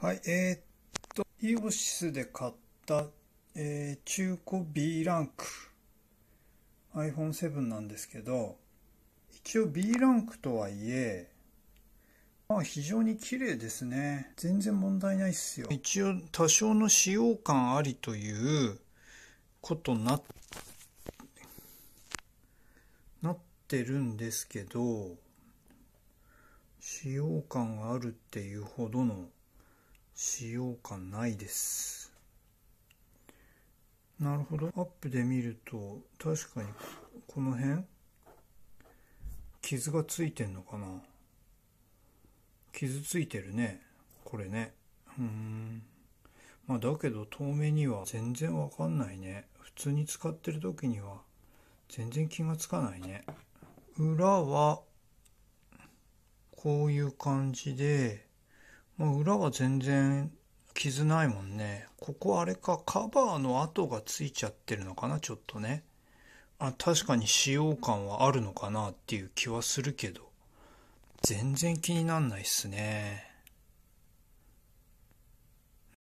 はい、えー、っと、イオシスで買った、えー、中古 B ランク iPhone7 なんですけど、一応 B ランクとはいえ、まあ非常に綺麗ですね。全然問題ないっすよ。一応多少の使用感ありということななってるんですけど、使用感があるっていうほどの使用感ないですなるほどアップで見ると確かにこの辺傷がついてんのかな傷ついてるねこれねうんまあだけど遠目には全然わかんないね普通に使ってる時には全然気がつかないね裏はこういう感じでもう裏は全然傷ないもんね。ここあれか、カバーの跡がついちゃってるのかな、ちょっとね。あ、確かに使用感はあるのかなっていう気はするけど、全然気になんないっすね。